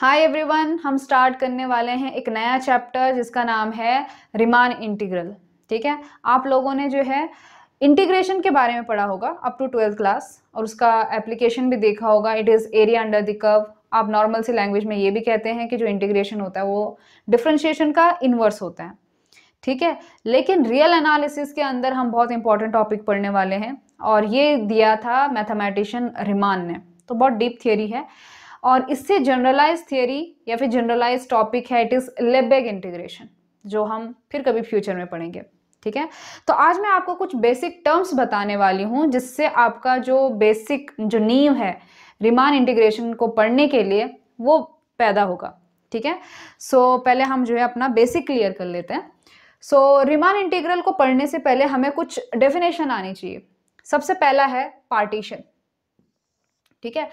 hi everyone हम start करने वाले हैं एक नया चैप्टर जिसका नाम है रिमान इंटीग्रल ठीक है आप लोगों ने जो है इंटीग्रेशन के बारे में पढ़ा होगा अप टू ट्वेल्थ क्लास और उसका एप्लीकेशन भी देखा होगा it is area under the curve आप नॉर्मल सी लैंग्वेज में ये भी कहते हैं कि जो इंटीग्रेशन होता है वो डिफ्रेंशिएशन का इन्वर्स होता है ठीक है लेकिन रियल एनालिसिस के अंदर हम बहुत इंपॉर्टेंट टॉपिक पढ़ने वाले हैं और ये दिया था मैथमेटिशियन रिमान ने तो बहुत डीप थियोरी है और इससे जनरलाइज थियोरी या फिर जनरलाइज टॉपिक है इट इज़ लेबेग इंटीग्रेशन जो हम फिर कभी फ्यूचर में पढ़ेंगे ठीक है तो आज मैं आपको कुछ बेसिक टर्म्स बताने वाली हूँ जिससे आपका जो बेसिक जो नींव है रिमान इंटीग्रेशन को पढ़ने के लिए वो पैदा होगा ठीक है सो so, पहले हम जो है अपना बेसिक क्लियर कर लेते हैं सो so, रिमान इंटीग्रल को पढ़ने से पहले हमें कुछ डेफिनेशन आनी चाहिए सबसे पहला है पार्टीशन ठीक है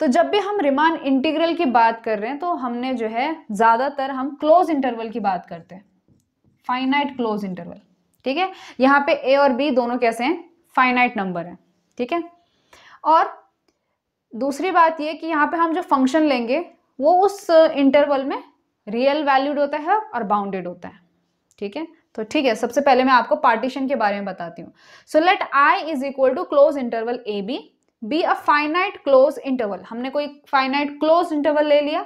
तो जब भी हम रिमान इंटीग्रल की बात कर रहे हैं तो हमने जो है ज़्यादातर हम क्लोज इंटरवल की बात करते हैं फाइनाइट क्लोज इंटरवल ठीक है यहां पे ए और बी दोनों कैसे हैं फाइनाइट नंबर है ठीक है और दूसरी बात ये कि यहाँ पे हम जो फंक्शन लेंगे वो उस इंटरवल में रियल वैल्यूड होता है और बाउंडेड होता है ठीक है तो ठीक है सबसे पहले मैं आपको पार्टीशन के बारे में बताती हूँ so let I is equal to close interval A B B a finite close interval हमने कोई फाइनाइट क्लोज इंटरवल ले लिया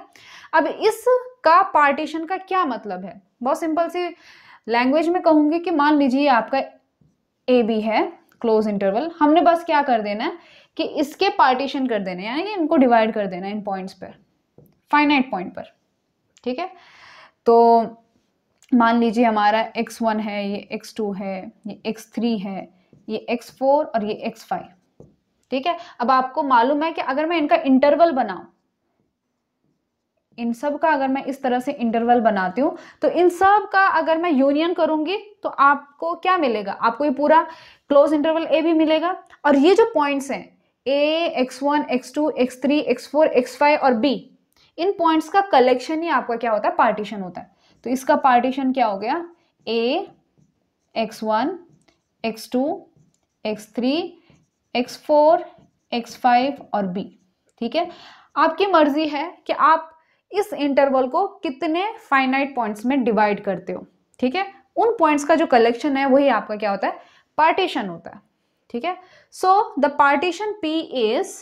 अब इसका पार्टीशन का क्या मतलब है बहुत सिंपल सी लैंग्वेज में कहूंगी कि मान लीजिए आपका ए बी है क्लोज इंटरवल हमने बस क्या कर देना है कि इसके पार्टीशन कर देना यानी कि इनको डिवाइड कर देना इन पॉइंट्स पर फाइनाइट पॉइंट पर ठीक है तो मान लीजिए हमारा एक्स वन है ये एक्स टू है ये एक्स थ्री है ये एक्स फोर और ये एक्स फाइव ठीक है अब आपको मालूम है कि अगर मैं इनका इंटरवल बनाऊं इन सब का अगर मैं इस तरह से इंटरवल बनाती हूं तो इन सब का अगर मैं यूनियन करूंगी तो आपको क्या मिलेगा आपको ये पूरा क्लोज इंटरवल ए भी मिलेगा और ये जो पॉइंट्स हैं A X one X two X three X four X five और बी इन पॉइंट्स का कलेक्शन ही आपका क्या होता है पार्टीशन होता है तो इसका पार्टीशन क्या हो गया A X one X two X three X four X five और बी ठीक है आपकी मर्जी है कि आप इस इंटरवल को कितने फाइनाइट पॉइंट्स में डिवाइड करते हो ठीक है उन पॉइंट्स का जो कलेक्शन है वही आपका क्या होता है पार्टीशन होता है ठीक है so the partition P is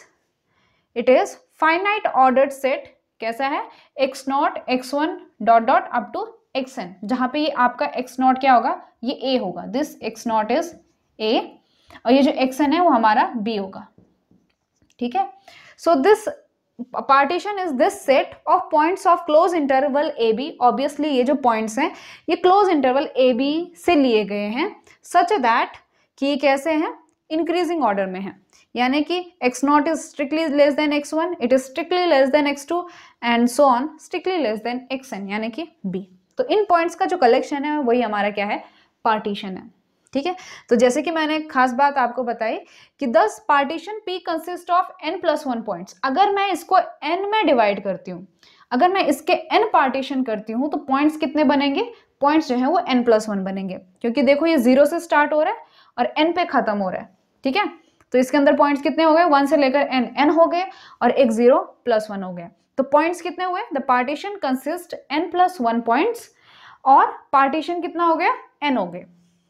it is finite order set कैसा है X naught X one dot dot up to X N जहां पे ये आपका एक्स नॉट क्या होगा ये ए होगा this X naught is A और ये जो एक्शन है वो हमारा बी होगा ठीक है so this partition is this set of points of close interval A B obviously ये जो पॉइंट्स हैं ये क्लोज इंटरवल ए बी से लिए गए हैं सच दैट कि कैसे हैं इंक्रीजिंग ऑर्डर में है यानी कि X naught is strictly less than X one it is strictly less than X two and so on strictly less than X N यानी कि बी तो इन पॉइंट्स का जो कलेक्शन है वही हमारा क्या है पार्टीशन है ठीक है तो जैसे कि मैंने खास बात आपको बताई कि this partition P consist of N plus one point अगर मैं इसको एन में डिवाइड करती हूँ अगर मैं इसके एन पार्टीशन करती हूँ तो पॉइंट्स कितने बनेंगे पॉइंट्स जो है वो एन प्लस वन बनेंगे क्योंकि देखो ये जीरो से स्टार्ट हो रहा है और एन पे खत्म हो रहा है ठीक है तो इसके अंदर पॉइंट्स कितने हो गए वन से लेकर एन एन हो गए और एक जीरो प्लस वन हो गया तो पॉइंट्स कितने हुए the partition consist N plus one points और पार्टीशन कितना हो गया एन हो गया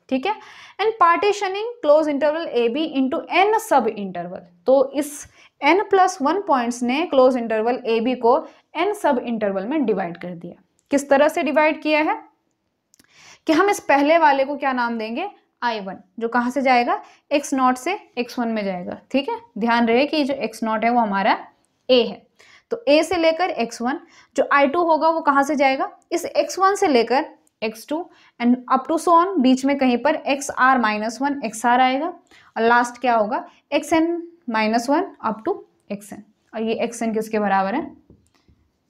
ठीक है and partitioning close interval A B into N sub interval तो इस एन प्लस वन पॉइंट्स ने क्लोज इंटरवल ए बी को एन सब इंटरवल में डिवाइड कर दिया किस तरह से डिवाइड किया है कि हम इस पहले वाले को क्या नाम देंगे आई वन जो कहाँ से जाएगा एक्स नॉट से एक्स वन में जाएगा ठीक है ध्यान रहे कि जो एक्स नॉट है वो हमारा ए है तो ए से लेकर एक्स वन जो आई टू होगा वो कहाँ से जाएगा इस एक्स वन से लेकर X two and up to so on बीच में कहीं पर X R minus one X R आएगा और लास्ट क्या होगा X N minus one up to X N और ये एक्स एन किसके बराबर है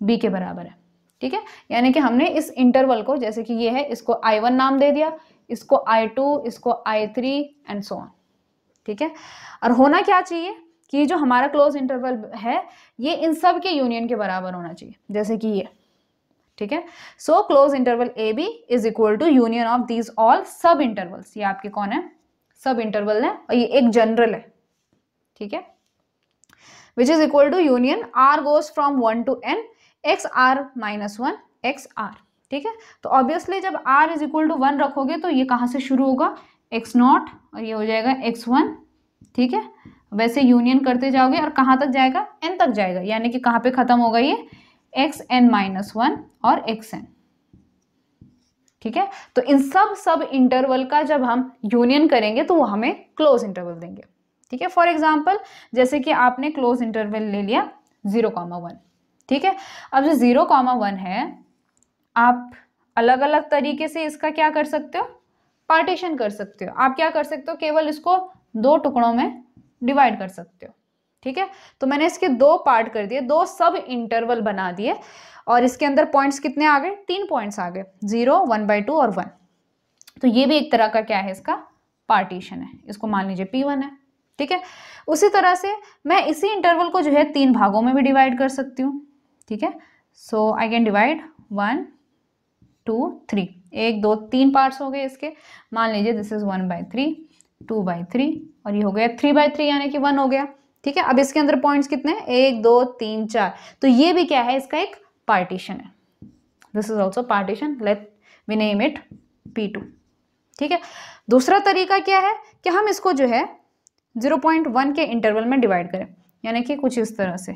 बी के बराबर है ठीक है यानी कि हमने इस इंटरवल को जैसे कि ये है इसको आई वन नाम दे दिया इसको आई टू इसको I three and so on ठीक है और होना क्या चाहिए कि जो हमारा क्लोज इंटरवल है ये इन सब के यूनियन के बराबर होना चाहिए जैसे कि ये ठीक है so close interval A B is equal to union of these all sub intervals ये आपके कौन है सब इंटरवल है और ये एक जनरल है ठीक है which is equal to union R goes from one to N X R minus one X R ठीक है तो ऑब्वियसली जब R is equal to one रखोगे तो ये कहाँ से शुरू होगा एक्स नॉट और ये हो जाएगा एक्स वन ठीक है वैसे यूनियन करते जाओगे और कहाँ तक जाएगा एन तक जाएगा यानी कि कहाँ पे ख़त्म होगा ये एक्स एन माइनस वन और एक्स एन ठीक है तो इन सब सब इंटरवल का जब हम यूनियन करेंगे तो वो हमें क्लोज इंटरवल देंगे ठीक है फॉर एग्जाम्पल जैसे कि आपने क्लोज इंटरवल ले लिया जीरो कॉमा वन ठीक है अब जो जीरो कॉमा वन है आप अलग अलग तरीके से इसका क्या कर सकते हो पार्टीशन कर सकते हो आप क्या कर सकते हो केवल इसको दो टुकड़ों में डिवाइड कर सकते हो ठीक है तो मैंने इसके दो पार्ट कर दिए दो सब इंटरवल बना दिए और इसके अंदर पॉइंट्स कितने आ गए तीन पॉइंट्स आ गए जीरो वन बाई टू और वन तो ये भी एक तरह का क्या है इसका पार्टीशन है इसको मान लीजिए पी वन है ठीक है उसी तरह से मैं इसी इंटरवल को जो है तीन भागों में भी डिवाइड कर सकती हूँ ठीक है so I can divide one two three एक दो तीन पार्ट्स हो गए इसके मान लीजिए this is one by three two by three और ये हो गया थ्री बाई थ्री यानी कि वन हो गया ठीक है अब इसके अंदर पॉइंट्स कितने एक दो तीन चार तो ये भी क्या है इसका एक पार्टीशन है this is also partition let we name it P two ठीक है दूसरा तरीका क्या है कि हम इसको जो है जीरो पॉइंट वन के इंटरवल में डिवाइड करें यानी कि कुछ इस तरह से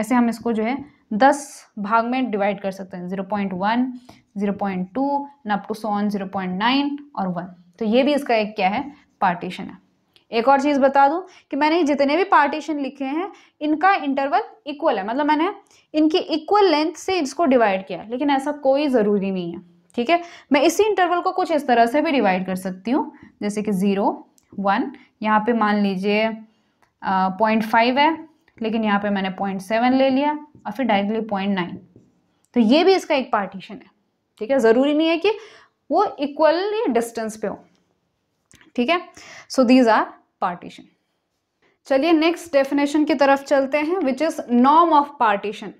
ऐसे हम इसको जो है दस भाग में डिवाइड कर सकते हैं zero point one zero point two and up to so on so on zero point nine और वन तो ये भी इसका एक क्या है पार्टीशन है एक और चीज़ बता दूं कि मैंने जितने भी पार्टीशन लिखे हैं इनका इंटरवल इक्वल है मतलब मैंने इनकी इक्वल लेंथ से इसको डिवाइड किया है लेकिन ऐसा कोई ज़रूरी नहीं है ठीक है मैं इसी इंटरवल को कुछ इस तरह से भी डिवाइड कर सकती हूँ जैसे कि ज़ीरो वन यहाँ पे मान लीजिए पॉइंट फाइव है लेकिन यहाँ पे मैंने पॉइंट सेवन ले लिया और फिर डायरेक्टली पॉइंट नाइन तो ये भी इसका एक पार्टीशन है ठीक है ज़रूरी नहीं है कि वो इक्वल डिस्टेंस पे हो ठीक है सो दीज आर पार्टीशन चलिए नेक्स्ट डेफिनेशन की तरफ चलते हैं which is norm of partition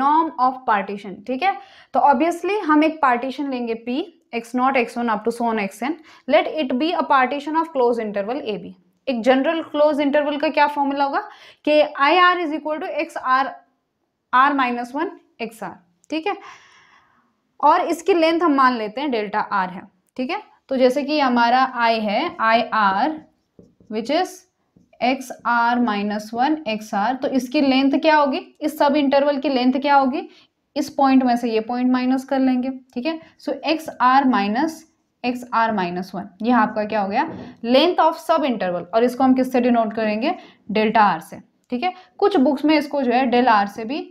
norm of partition ठीक है तो ऑब्वियसली हम एक पार्टीशन लेंगे P, x naught x1 one up to so on X N let it be a partition of close interval A B एक जनरल क्लोज इंटरवल का क्या formula होगा कि I R is equal to X R R minus one X R ठीक है और इसकी length हम मान लेते हैं डेल्टा आर है ठीक है तो जैसे कि हमारा आई है I R which is X R minus one X R तो इसकी लेंथ क्या होगी इस सब इंटरवल की लेंथ क्या होगी इस पॉइंट में से ये पॉइंट माइनस कर लेंगे ठीक है so X R minus X R minus one ये आपका क्या हो गया लेंथ ऑफ सब इंटरवल और इसको हम किससे डिनोट करेंगे डेल्टा आर से ठीक है कुछ बुक्स में इसको जो है डेल आर से भी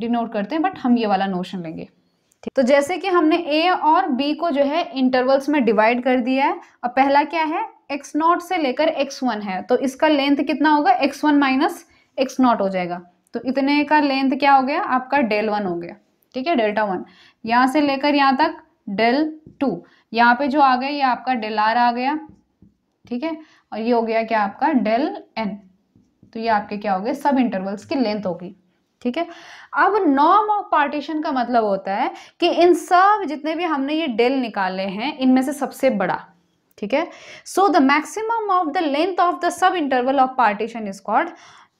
डिनोट करते हैं बट हम ये वाला नोशन लेंगे तो जैसे कि हमने ए और बी को जो है इंटरवल्स में डिवाइड कर दिया है और पहला क्या है एक्स नॉट से लेकर एक्स वन है तो इसका लेंथ कितना होगा X one minus X naught हो जाएगा तो इतने का लेंथ क्या हो गया आपका डेल वन हो गया ठीक है डेल्टा वन यहाँ से लेकर यहाँ तक डेल टू यहाँ पे जो आ गया ये आपका डेल आर आ गया ठीक है और ये हो गया क्या आपका डेल एन तो ये आपके क्या हो गए सब इंटरवल्स की लेंथ होगी ठीक है अब नॉर्म ऑफ पार्टीशन का मतलब होता है कि इन सब जितने भी हमने ये डेल निकाले हैं इनमें से सबसे बड़ा ठीक है so the maximum of the length of the sub interval of partition is called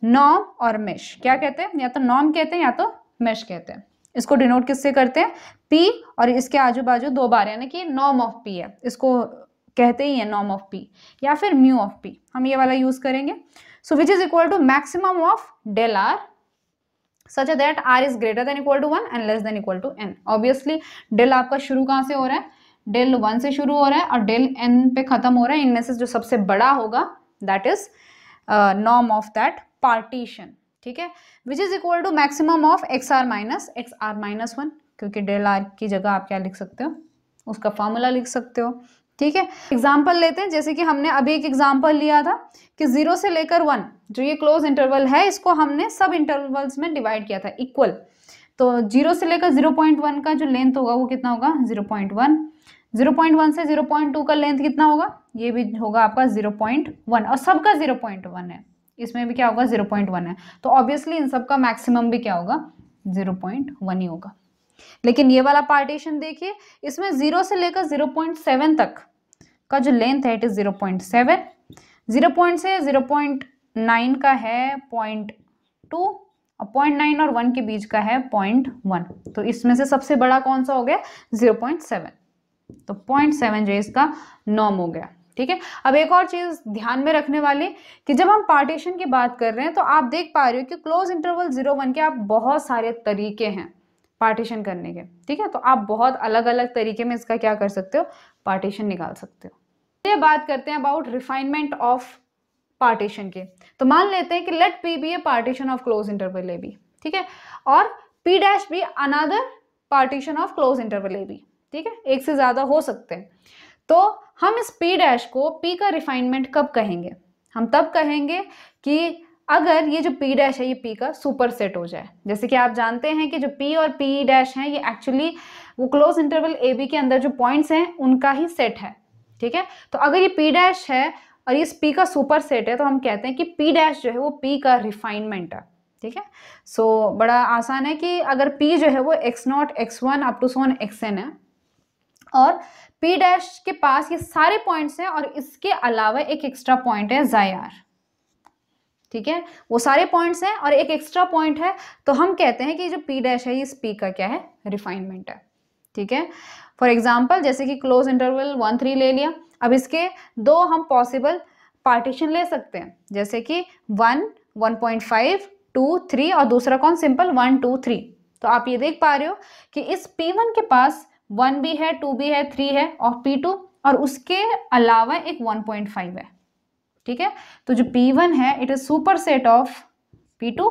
नॉम और मेश क्या कहते हैं या तो नॉम कहते हैं या तो मेश कहते हैं इसको डिनोट किससे करते हैं पी और इसके आजू बाजू दो बार यानी कि नॉम ऑफ पी है इसको कहते ही है नॉम ऑफ पी या फिर म्यू ऑफ पी हम ये वाला यूज करेंगे so which is equal to maximum of del R such है that R is greater than equal to one and less than equal to N obviously del आपका शुरू कहाँ से हो रहा है डेल वन से शुरू हो रहा है और डेल एन पे खत्म हो रहा है इनमें से जो सबसे बड़ा होगा that is norm of that partition ठीक है which is equal to maximum of X R minus X R minus one क्योंकि डेल आर की जगह आप क्या लिख सकते हो उसका फॉर्मूला लिख सकते हो ठीक है एग्जाम्पल लेते हैं जैसे कि हमने अभी एक एग्जाम्पल लिया था कि जीरो से लेकर वन जो ये क्लोज इंटरवल है इसको हमने सब इंटरवल्स में डिवाइड किया था इक्वल तो जीरो से लेकर जीरो पॉइंट वन का जो लेंथ होगा वो कितना होगा zero point one zero point one से जीरो पॉइंट टू का लेंथ कितना होगा ये भी होगा आपका जीरो पॉइंट वन और सबका जीरो पॉइंट वन है इसमें भी क्या होगा जीरो पॉइंट वन है तो ऑब्वियसली इन सबका मैक्सिमम भी क्या होगा जीरो पॉइंट वन ही होगा लेकिन ये वाला पार्टीशन देखिए इसमें जीरो से लेकर जीरो पॉइंट सेवन तक का जो लेंथ है it is zero point seven zero point से ज़ीरो पॉइंट नाइन का है पॉइंट टू और पॉइंट नाइन और वन के बीच का है पॉइंट वन तो इसमें से सबसे बड़ा कौन सा हो गया ज़ीरो पॉइंट सेवन तो पॉइंट सेवन जो इसका नॉम हो गया ठीक है अब एक और चीज़ ध्यान में रखने वाली कि जब हम पार्टीशन की बात कर रहे हैं तो आप देख पा रहे हो कि क्लोज इंटरवल जीरो वन के आप बहुत सारे तरीके हैं पार्टीशन करने के ठीक है तो आप बहुत अलग अलग तरीके में इसका क्या कर सकते हो पार्टीशन निकाल सकते हो चलिए बात करते हैं अबाउट रिफाइनमेंट ऑफ पार्टीशन के तो मान लेते हैं कि let P be a partition of close interval A B ठीक है और P dash be another partition of close interval A B ठीक है एक से ज़्यादा हो सकते हैं तो हम इस पी डैश को पी का रिफाइनमेंट कब कहेंगे हम तब कहेंगे कि अगर ये जो पी डैश है ये पी का सुपर सेट हो जाए जैसे कि आप जानते हैं कि जो पी और पी डैश है ये एक्चुअली वो क्लोज इंटरवल ए बी के अंदर जो पॉइंट्स हैं उनका ही सेट है ठीक है तो अगर ये पी डैश है और ये पी का सुपर सेट है तो हम कहते हैं कि पी डैश जो है वो पी का रिफाइनमेंट है ठीक है सो so, बड़ा आसान है कि अगर पी जो है वो X naught X one up to so on X N है और पी डैश के पास ये सारे पॉइंट्स हैं और इसके अलावा एक एक्स्ट्रा पॉइंट है जायार ठीक है वो सारे पॉइंट्स हैं और एक एक्स्ट्रा पॉइंट है तो हम कहते हैं कि जो पी डैश है ये पी का क्या है रिफाइनमेंट है ठीक है फॉर एग्जाम्पल जैसे कि क्लोज इंटरवल वन थ्री ले लिया अब इसके दो हम पॉसिबल पार्टीशन ले सकते हैं जैसे कि one one point five two three और दूसरा कौन सिंपल वन टू थ्री तो आप ये देख पा रहे हो कि इस पी वन के पास वन भी है टू भी है थ्री है और पी टू और उसके अलावा एक वन पॉइंट फाइव है ठीक है तो जो पी वन है it is superset of P two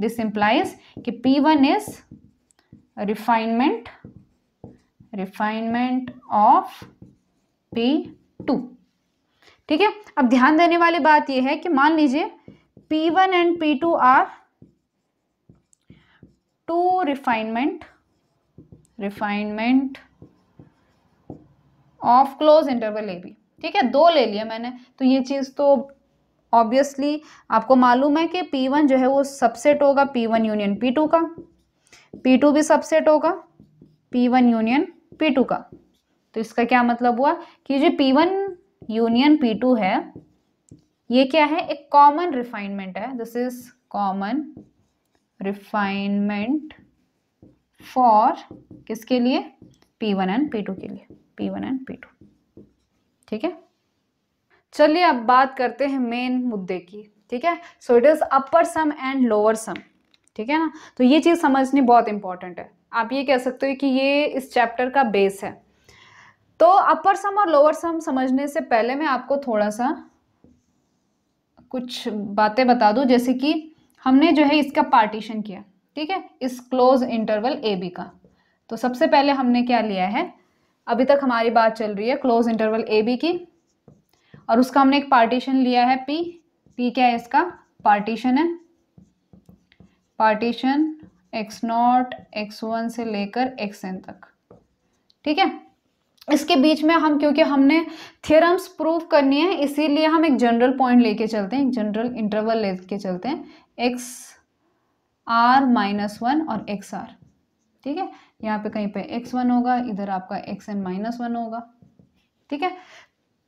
this implies कि P one is refinement refinement of P two ठीक है अब ध्यान देने वाली बात यह है कि मान लीजिए P one and P two are two refinement refinement of close interval A B ठीक है दो ले लिया मैंने तो ये चीज़ तो ऑब्वियसली आपको मालूम है कि P1 जो है वो सबसेट होगा P1 यूनियन P2 का P2 भी सबसेट होगा P1 यूनियन P2 का तो इसका क्या मतलब हुआ कि जो P1 वन यूनियन पी है ये क्या है एक कॉमन रिफाइनमेंट है this is common refinement for किसके लिए P1 वन एंड पी के लिए P1 वन एंड पी ठीक है चलिए अब बात करते हैं मेन मुद्दे की ठीक है so it is upper sum and lower sum ठीक है ना तो ये चीज़ समझनी बहुत इंपॉर्टेंट है आप ये कह सकते हो कि ये इस चैप्टर का बेस है तो अपर सम और लोअर सम समझने से पहले मैं आपको थोड़ा सा कुछ बातें बता दूं जैसे कि हमने जो है इसका पार्टीशन किया ठीक है इस क्लोज इंटरवल ए बी का तो सबसे पहले हमने क्या लिया है अभी तक हमारी बात चल रही है क्लोज इंटरवल ए बी की और उसका हमने एक पार्टीशन लिया है पी पी क्या है इसका पार्टीशन है partition X naught X one से लेकर एक्स एन तक ठीक है इसके बीच में हम क्योंकि हमने थियरम्स प्रूव करनी है इसीलिए हम एक जनरल पॉइंट लेके चलते हैं जनरल इंटरवल लेके चलते हैं एक्स आर माइनस वन और एक्स आर ठीक है यहाँ पे कहीं पे एक्स वन होगा इधर आपका एक्स एन माइनस वन होगा ठीक है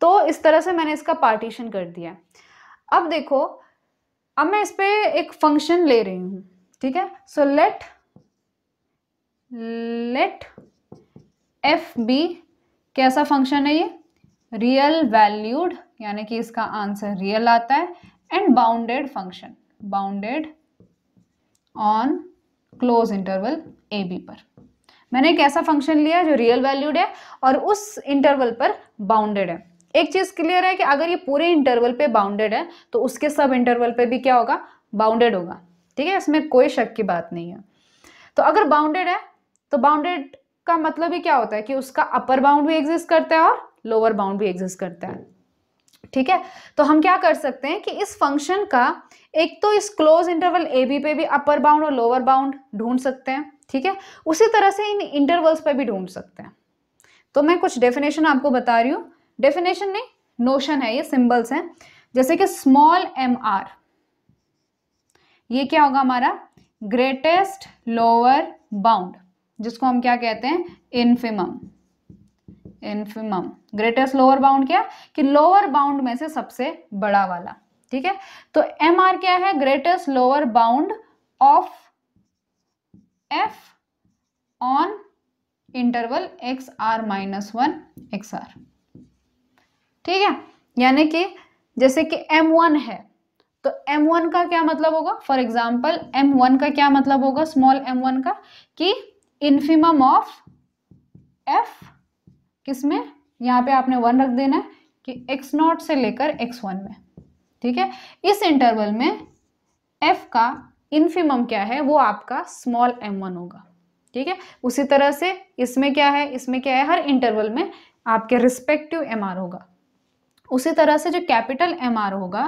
तो इस तरह से मैंने इसका पार्टीशन कर दिया अब देखो अब मैं इस पर एक फंक्शन ले रही हूँ ठीक है so let let F be कैसा फंक्शन है ये रियल वैल्यूड यानी कि इसका आंसर रियल आता है and bounded function bounded on close interval A B पर मैंने एक ऐसा फंक्शन लिया जो रियल वैल्यूड है और उस इंटरवल पर बाउंडेड है एक चीज़ क्लियर है कि अगर ये पूरे इंटरवल पे बाउंडेड है तो उसके सब इंटरवल पे भी क्या होगा बाउंडेड होगा ठीक है इसमें कोई शक की बात नहीं है तो अगर बाउंडेड है तो बाउंडेड का मतलब ही क्या होता है कि उसका अपर बाउंड भी एग्जिस्ट करता है और लोअर बाउंड भी एग्जिस्ट करता है ठीक है तो हम क्या कर सकते हैं कि इस फंक्शन का एक तो इस क्लोज इंटरवल ए बी पे भी अपर बाउंड और लोअर बाउंड ढूंढ सकते हैं ठीक है उसी तरह से इन इंटरवल्स पे भी ढूंढ सकते हैं तो मैं कुछ डेफिनेशन आपको बता रही हूँ डेफिनेशन नहीं नोशन है ये सिंबल्स हैं जैसे कि स्मॉल एम आर ये क्या होगा हमारा ग्रेटेस्ट लोअर बाउंड जिसको हम क्या कहते हैं infimum infimum greatest lower bound क्या कि लोअर बाउंड में से सबसे बड़ा वाला ठीक है तो एम आर क्या है greatest lower bound of F on interval X R minus one X R ठीक है यानी कि जैसे कि एम वन है तो m1 का क्या मतलब होगा फॉर एग्जाम्पल m1 का क्या मतलब होगा स्मॉल m1 का कि इन्फीमम ऑफ f किसमें यहां पे आपने वन रख देना है कि X0 से लेकर X1 में ठीक है इस इंटरवल में F का इन्फीमम क्या है वो आपका स्मॉल एम वन होगा ठीक है उसी तरह से इसमें क्या है इसमें क्या है हर इंटरवल में आपके रिस्पेक्टिव एम आर होगा उसी तरह से जो कैपिटल एम आर होगा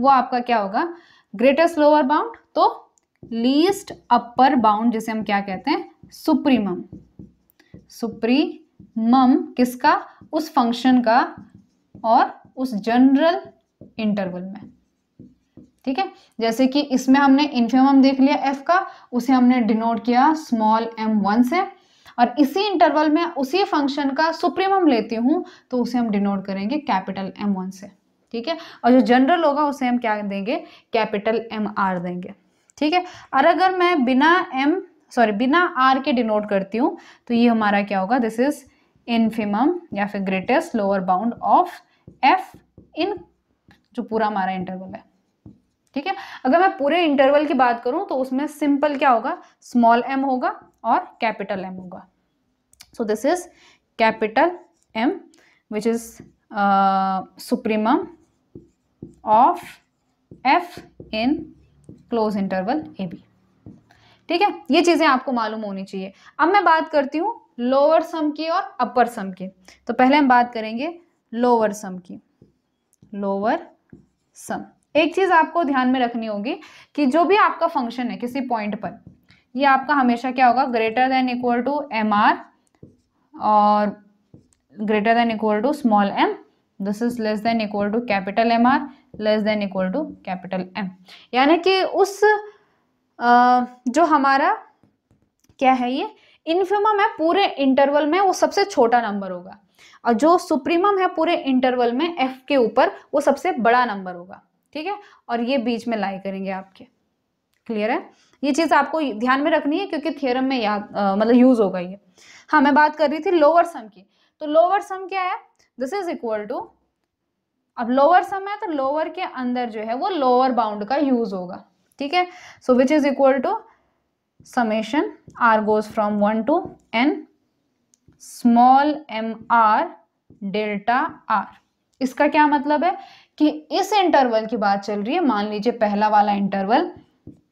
वो आपका क्या होगा ग्रेटेस्ट लोअर बाउंड तो लीस्ट अपर बाउंड जिसे हम क्या कहते हैं सुप्रीमम सुप्रीमम किसका उस फंक्शन का और उस जनरल इंटरवल में ठीक है जैसे कि इसमें हमने इन्फेमम देख लिया एफ का उसे हमने डिनोट किया स्मॉल एम वन से और इसी इंटरवल में उसी फंक्शन का सुप्रीमम लेती हूं तो उसे हम डिनोट करेंगे कैपिटल एम वन से ठीक है और जो जनरल होगा उसे हम क्या देंगे कैपिटल एम आर देंगे ठीक है और अगर मैं बिना एम सॉरी बिना आर के डिनोट करती हूँ तो ये हमारा क्या होगा दिस इज इनफिमम या फिर greatest lower bound of F in जो पूरा हमारा इंटरवल है ठीक है अगर मैं पूरे इंटरवल की बात करूं तो उसमें सिंपल क्या होगा स्मॉल एम होगा और कैपिटल एम होगा so this is capital M which is supremum of F in close interval A B ठीक है ये चीज़ें आपको मालूम होनी चाहिए अब मैं बात करती हूँ लोअर सम की और अपर सम की तो पहले हम बात करेंगे लोअर सम की लोअर सम एक चीज़ आपको ध्यान में रखनी होगी कि जो भी आपका फंक्शन है किसी पॉइंट पर ये आपका हमेशा क्या होगा greater than equal to M R और greater than equal to small M this is less than equal to capital M R less than equal to capital M यानी कि उस आ, जो हमारा क्या है ये इन्फिमम है पूरे इंटरवल में वो सबसे छोटा नंबर होगा और जो सुप्रीमम है पूरे इंटरवल में एफ के ऊपर वो सबसे बड़ा नंबर होगा ठीक है और ये बीच में लाई करेंगे आपके क्लियर है ये चीज़ आपको ध्यान में रखनी है क्योंकि थियरम में याद मतलब यूज होगा ये हाँ मैं बात कर रही थी लोअर सम की तो लोअर सम क्या है दिस इज इक्वल टू अब लोअर सम है तो लोअर के अंदर जो है वो लोअर बाउंड का यूज होगा ठीक है so which is equal to summation R goes from one to N small M R delta R इसका क्या मतलब है कि इस इंटरवल की बात चल रही है मान लीजिए पहला वाला इंटरवल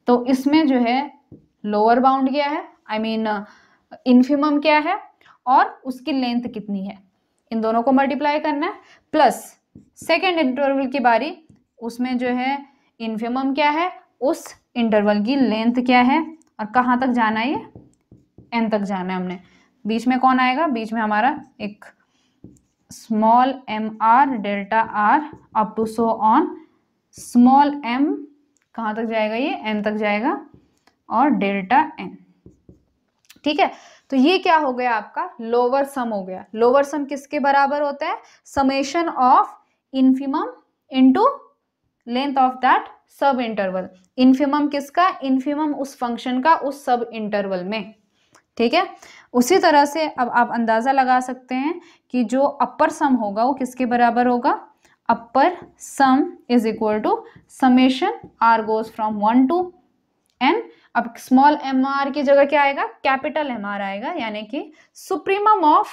तो इसमें जो है लोअर बाउंड क्या है आई मीन इन्फिमम क्या है और उसकी लेंथ कितनी है इन दोनों को मल्टीप्लाई करना है प्लस सेकेंड इंटरवल की बारी उसमें जो है इन्फिमम क्या है उस इंटरवल की लेंथ क्या है और कहाँ तक जाना है ये एन तक जाना है हमने बीच में कौन आएगा बीच में हमारा एक small M R delta R up to so on small M कहाँ तक जाएगा ये एन तक जाएगा और डेल्टा एन ठीक है तो ये क्या हो गया आपका लोअर सम हो गया लोअर सम किसके बराबर होता है summation of infimum into length of that sub interval infimum किसका इन्फिमम उस फंक्शन का उस सब इंटरवल में ठीक है उसी तरह से अब आप अंदाज़ा लगा सकते हैं कि जो अपर सम होगा वो किसके बराबर होगा upper sum is equal to summation R goes from one to n अब स्मॉल एम आर की जगह क्या आएगा कैपिटल एम आर आएगा यानी कि सुप्रीमम ऑफ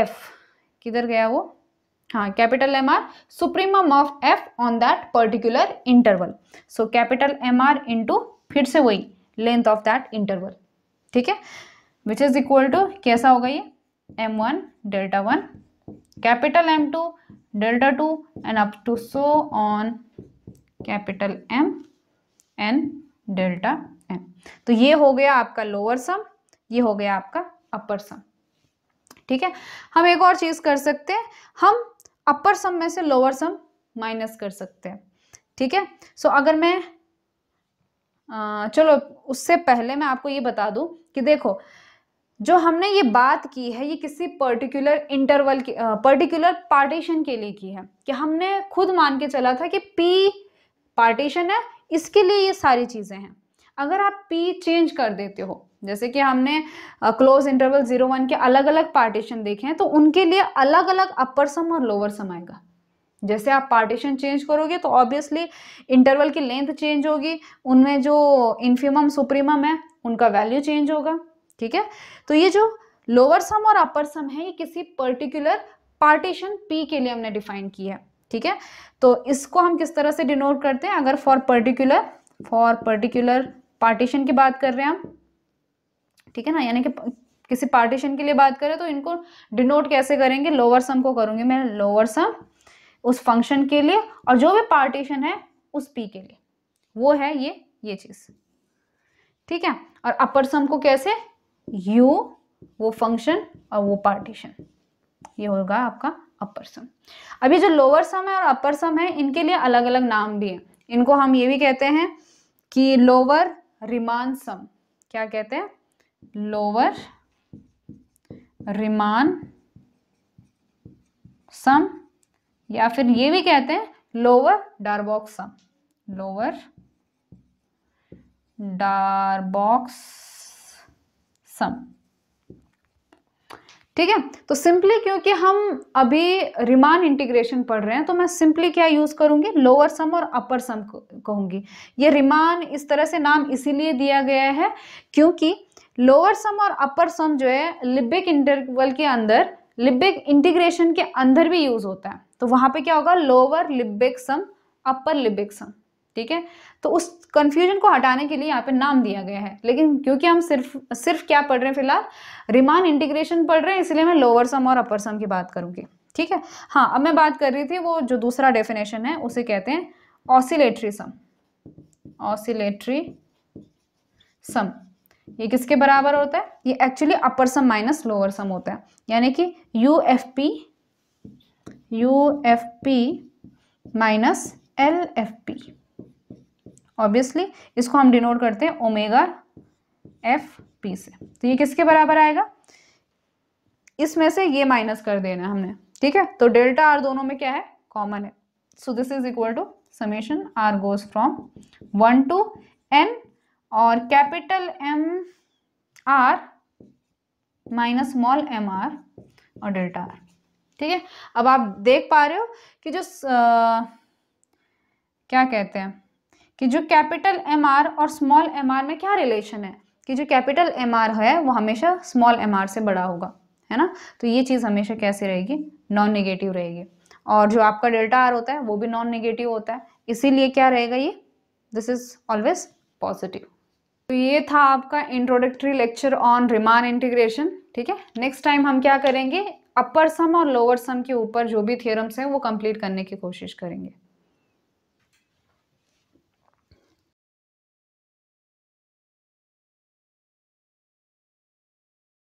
एफ किधर गया वो हाँ capital M R supremum of F on that particular interval so capital M R into फिर से वही लेंथ ऑफ दैट इंटरवल ठीक है विच इज इक्वल टू कैसा होगा ये M one delta one capital M two delta two and up to so on capital M N delta तो ये हो गया आपका लोअर सम ये हो गया आपका अपर सम ठीक है हम एक और चीज़ कर सकते हैं हम अपर सम में से लोअर सम माइनस कर सकते हैं ठीक है सो so, अगर मैं चलो उससे पहले मैं आपको ये बता दूं कि देखो जो हमने ये बात की है ये किसी पर्टिकुलर इंटरवल के पर्टिकुलर पार्टीशन के लिए की है कि हमने खुद मान के चला था कि पी पार्टीशन है इसके लिए ये सारी चीज़ें हैं अगर आप पी चेंज कर देते हो जैसे कि हमने क्लोज इंटरवल जीरो वन के अलग अलग पार्टीशन देखे हैं तो उनके लिए अलग अलग अपर सम और लोअर सम आएगा जैसे आप पार्टीशन चेंज करोगे तो ऑब्वियसली इंटरवल की लेंथ चेंज होगी उनमें जो इन्फीमम सुप्रीमम है उनका वैल्यू चेंज होगा ठीक है तो ये जो लोअर सम और अपर सम है ये किसी पर्टिकुलर पार्टीशन पी के लिए हमने डिफाइन किया है ठीक है तो इसको हम किस तरह से डिनोट करते हैं अगर for particular for particular partition की बात कर रहे हैं हम ठीक है ना यानी कि किसी पार्टीशन के लिए बात करें तो इनको डिनोट कैसे करेंगे लोअर सम को करूंगी मैं लोअर सम उस फंक्शन के लिए और जो भी पार्टीशन है उस पी के लिए वो है ये ये चीज़ ठीक है और अपर सम को कैसे यू वो फंक्शन और वो पार्टीशन ये होगा आपका अपर सम अभी जो लोअर सम है और अपर सम है इनके लिए अलग अलग नाम भी है इनको हम ये भी कहते हैं कि लोअर रिमान सम क्या कहते हैं लोअर रिमान सम या फिर ये भी कहते हैं लोअर डारबॉक्स सम लोअर डारबॉक्स सम ठीक है तो सिंपली क्योंकि हम अभी रिमान इंटीग्रेशन पढ़ रहे हैं तो मैं सिंपली क्या यूज़ करूँगी लोअर सम और अपर सम कहूँगी ये रिमान इस तरह से नाम इसीलिए दिया गया है क्योंकि लोअर सम और अपर सम जो है लिबिक इंटरवल के अंदर लिबिक इंटीग्रेशन के अंदर भी यूज़ होता है तो वहां पे क्या होगा lower Lebesgue sum upper Lebesgue sum ठीक है तो उस कंफ्यूजन को हटाने के लिए यहाँ पे नाम दिया गया है लेकिन क्योंकि हम सिर्फ सिर्फ क्या पढ़ रहे हैं फिलहाल रिमान इंटीग्रेशन पढ़ रहे हैं इसलिए मैं लोअर सम और अपर सम की बात करूंगी ठीक है हाँ अब मैं बात कर रही थी वो जो दूसरा डेफिनेशन है उसे कहते हैं ऑसिलेटरी सम ऑसिलेटरी सम ये किसके बराबर होता है ये actually upper sum minus lower sum होता है यानी कि U F P U F P minus L F P obviously इसको हम डिनोट करते हैं ओमेगा एफ पी से तो ये किसके बराबर आएगा इसमें से ये माइनस कर देना हमने ठीक है तो डेल्टा आर दोनों में क्या है कॉमन है so this is equal to summation R goes from one to N और capital M R minus small M R और डेल्टा आर ठीक है अब आप देख पा रहे हो कि जो आ, क्या कहते हैं कि जो कैपिटल एम और स्मॉल एम में क्या रिलेशन है कि जो कैपिटल एम है वो हमेशा स्मॉल एम से बड़ा होगा है ना तो ये चीज़ हमेशा कैसी रहेगी नॉन नेगेटिव रहेगी और जो आपका डेल्टा आर होता है वो भी नॉन नेगेटिव होता है इसीलिए क्या रहेगा ये दिस इज ऑलवेज पॉजिटिव तो ये था आपका introductory lecture on Riemann integration ठीक है नेक्स्ट टाइम हम क्या करेंगे अपर सम और लोअर सम के ऊपर जो भी थियरम्स हैं वो कंप्लीट करने की कोशिश करेंगे